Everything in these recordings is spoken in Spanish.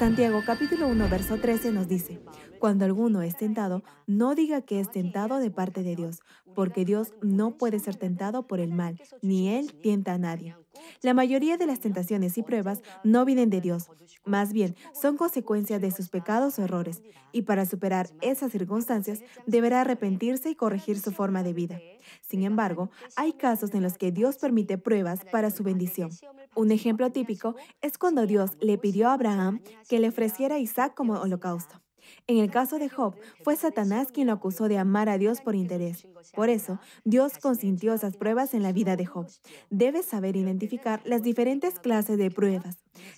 Santiago capítulo 1, verso 13 nos dice, Cuando alguno es tentado, no diga que es tentado de parte de Dios, porque Dios no puede ser tentado por el mal, ni Él tienta a nadie. La mayoría de las tentaciones y pruebas no vienen de Dios, más bien son consecuencias de sus pecados o errores, y para superar esas circunstancias deberá arrepentirse y corregir su forma de vida. Sin embargo, hay casos en los que Dios permite pruebas para su bendición. Un ejemplo típico es cuando Dios le pidió a Abraham que le ofreciera a Isaac como holocausto. En el caso de Job, fue Satanás quien lo acusó de amar a Dios por interés. Por eso, Dios consintió esas pruebas en la vida de Job. Debes saber identificar las diferentes clases de pruebas.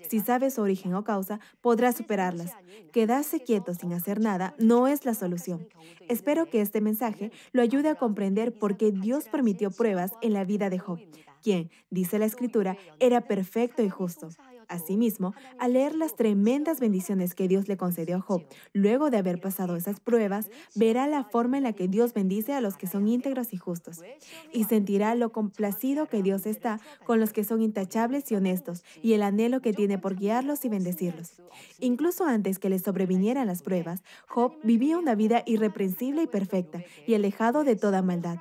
Si sabes su origen o causa, podrás superarlas. Quedarse quieto sin hacer nada no es la solución. Espero que este mensaje lo ayude a comprender por qué Dios permitió pruebas en la vida de Job quien, dice la Escritura, era perfecto y justo. Asimismo, al leer las tremendas bendiciones que Dios le concedió a Job, luego de haber pasado esas pruebas, verá la forma en la que Dios bendice a los que son íntegros y justos, y sentirá lo complacido que Dios está con los que son intachables y honestos, y el anhelo que tiene por guiarlos y bendecirlos. Incluso antes que le sobrevinieran las pruebas, Job vivía una vida irreprensible y perfecta, y alejado de toda maldad.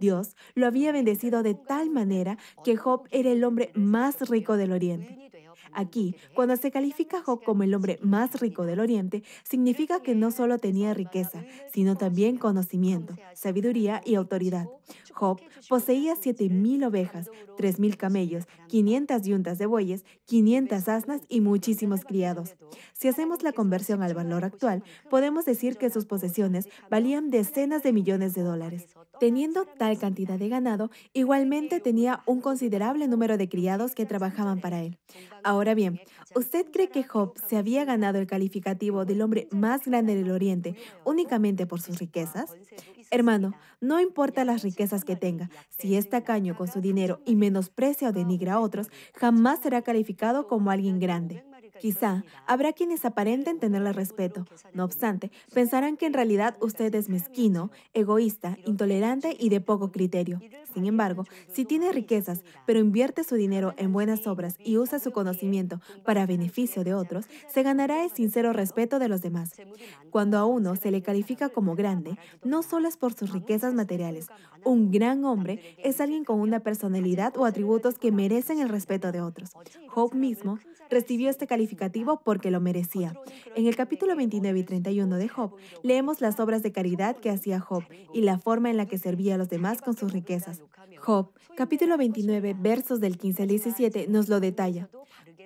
Dios lo había bendecido de tal manera que Job era el hombre más rico del Oriente. Aquí, cuando se califica a Job como el hombre más rico del Oriente, significa que no solo tenía riqueza, sino también conocimiento, sabiduría y autoridad. Job poseía 7.000 ovejas, 3.000 camellos, 500 yuntas de bueyes, 500 asnas y muchísimos criados. Si hacemos la conversión al valor actual, podemos decir que sus posesiones valían decenas de millones de dólares. Teniendo tal cantidad de ganado, igualmente tenía un considerable número de criados que trabajaban para él. Ahora bien, ¿usted cree que Job se había ganado el calificativo del hombre más grande del Oriente únicamente por sus riquezas? Hermano, no importa las riquezas que tenga, si es tacaño con su dinero y menosprecia o denigra a otros, jamás será calificado como alguien grande. Quizá habrá quienes aparenten tenerle respeto. No obstante, pensarán que en realidad usted es mezquino, egoísta, intolerante y de poco criterio. Sin embargo, si tiene riquezas, pero invierte su dinero en buenas obras y usa su conocimiento para beneficio de otros, se ganará el sincero respeto de los demás. Cuando a uno se le califica como grande, no solo es por sus riquezas materiales. Un gran hombre es alguien con una personalidad o atributos que merecen el respeto de otros. Hope mismo recibió este calificado significativo porque lo merecía. En el capítulo 29 y 31 de Job, leemos las obras de caridad que hacía Job y la forma en la que servía a los demás con sus riquezas. Job, capítulo 29, versos del 15 al 17, nos lo detalla.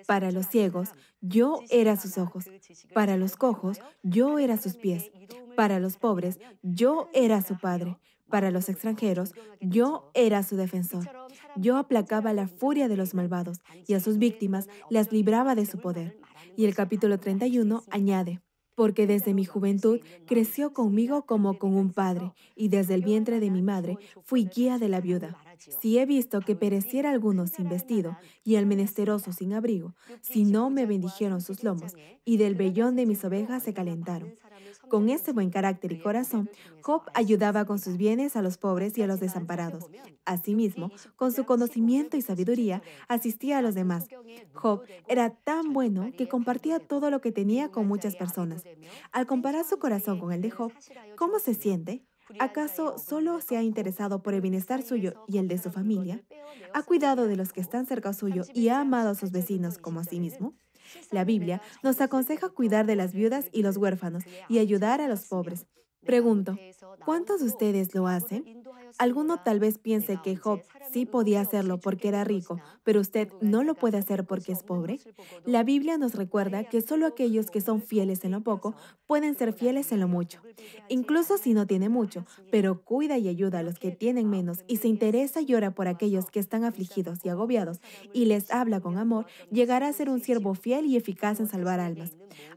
Para los ciegos, yo era sus ojos. Para los cojos, yo era sus pies. Para los pobres, yo era su padre. Para los extranjeros, yo era su defensor. Yo aplacaba la furia de los malvados y a sus víctimas las libraba de su poder. Y el capítulo 31 añade, porque desde mi juventud creció conmigo como con un padre, y desde el vientre de mi madre fui guía de la viuda. Si he visto que pereciera alguno sin vestido y el menesteroso sin abrigo, si no me bendijeron sus lomos, y del vellón de mis ovejas se calentaron. Con ese buen carácter y corazón, Job ayudaba con sus bienes a los pobres y a los desamparados. Asimismo, con su conocimiento y sabiduría, asistía a los demás. Job era tan bueno que compartía todo lo que tenía con muchas personas. Al comparar su corazón con el de Job, ¿cómo se siente? ¿Acaso solo se ha interesado por el bienestar suyo y el de su familia? ¿Ha cuidado de los que están cerca suyo y ha amado a sus vecinos como a sí mismo? La Biblia nos aconseja cuidar de las viudas y los huérfanos y ayudar a los pobres. Pregunto, ¿cuántos de ustedes lo hacen? Alguno tal vez piense que Job sí podía hacerlo porque era rico, pero usted no lo puede hacer porque es pobre. La Biblia nos recuerda que solo aquellos que son fieles en lo poco pueden ser fieles en lo mucho, incluso si no tiene mucho, pero cuida y ayuda a los que tienen menos y se interesa y llora por aquellos que están afligidos y agobiados y les habla con amor, llegará a ser un siervo fiel y eficaz en salvar almas.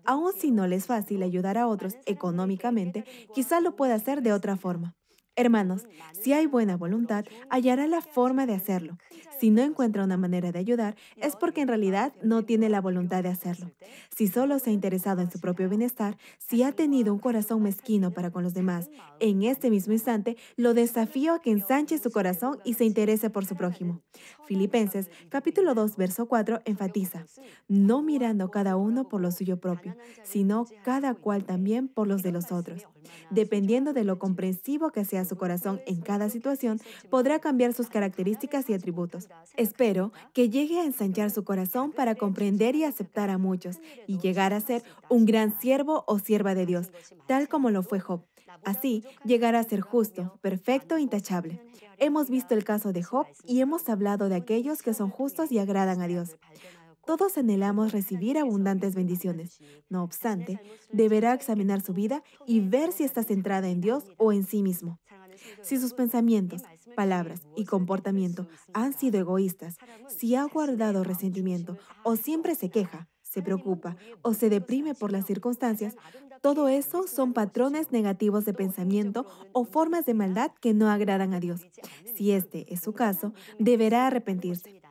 Aun si no les es fácil ayudar a otros económicamente, Quizá lo pueda hacer de otra forma. Hermanos, si hay ¿eh? buena voluntad, hallará la forma de hacerlo. Si no encuentra una manera de ayudar, es porque en realidad no tiene la voluntad de hacerlo. Si solo se ha interesado en su propio bienestar, si ha tenido un corazón mezquino para con los demás, en este mismo instante lo desafío a que ensanche su corazón y se interese por su prójimo. Filipenses capítulo 2, verso 4 enfatiza, no mirando cada uno por lo suyo propio, sino cada cual también por los de los otros. Dependiendo de lo comprensivo que sea su corazón en cada situación, podrá cambiar sus características y atributos. Espero que llegue a ensanchar su corazón para comprender y aceptar a muchos y llegar a ser un gran siervo o sierva de Dios, tal como lo fue Job. Así llegará a ser justo, perfecto e intachable. Hemos visto el caso de Job y hemos hablado de aquellos que son justos y agradan a Dios. Todos anhelamos recibir abundantes bendiciones. No obstante, deberá examinar su vida y ver si está centrada en Dios o en sí mismo. Si sus pensamientos, palabras y comportamiento han sido egoístas, si ha guardado resentimiento o siempre se queja, se preocupa o se deprime por las circunstancias, todo eso son patrones negativos de pensamiento o formas de maldad que no agradan a Dios. Si este es su caso, deberá arrepentirse.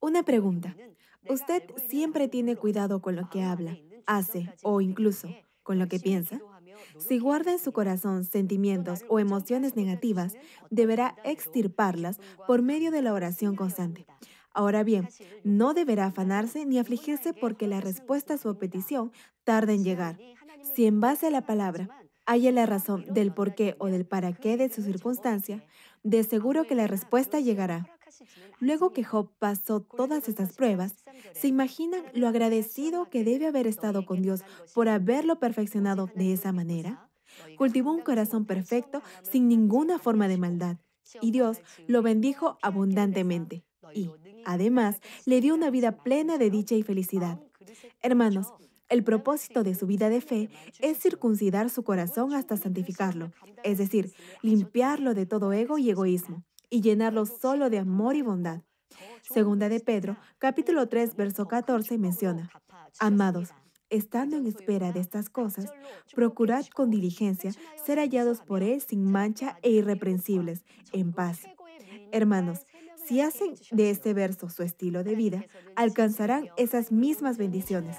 Una pregunta. Usted siempre tiene cuidado con lo que habla, hace o incluso con lo que piensa. Si guarda en su corazón sentimientos o emociones negativas, deberá extirparlas por medio de la oración constante. Ahora bien, no deberá afanarse ni afligirse porque la respuesta a su petición tarda en llegar. Si en base a la palabra haya la razón del por qué o del para qué de su circunstancia, de seguro que la respuesta llegará. Luego que Job pasó todas estas pruebas, ¿se imaginan lo agradecido que debe haber estado con Dios por haberlo perfeccionado de esa manera? Cultivó un corazón perfecto sin ninguna forma de maldad y Dios lo bendijo abundantemente y, además, le dio una vida plena de dicha y felicidad. Hermanos, el propósito de su vida de fe es circuncidar su corazón hasta santificarlo, es decir, limpiarlo de todo ego y egoísmo y llenarlo solo de amor y bondad. Segunda de Pedro, capítulo 3, verso 14 menciona, Amados, estando en espera de estas cosas, procurad con diligencia ser hallados por Él sin mancha e irreprensibles, en paz. Hermanos, si hacen de este verso su estilo de vida, alcanzarán esas mismas bendiciones.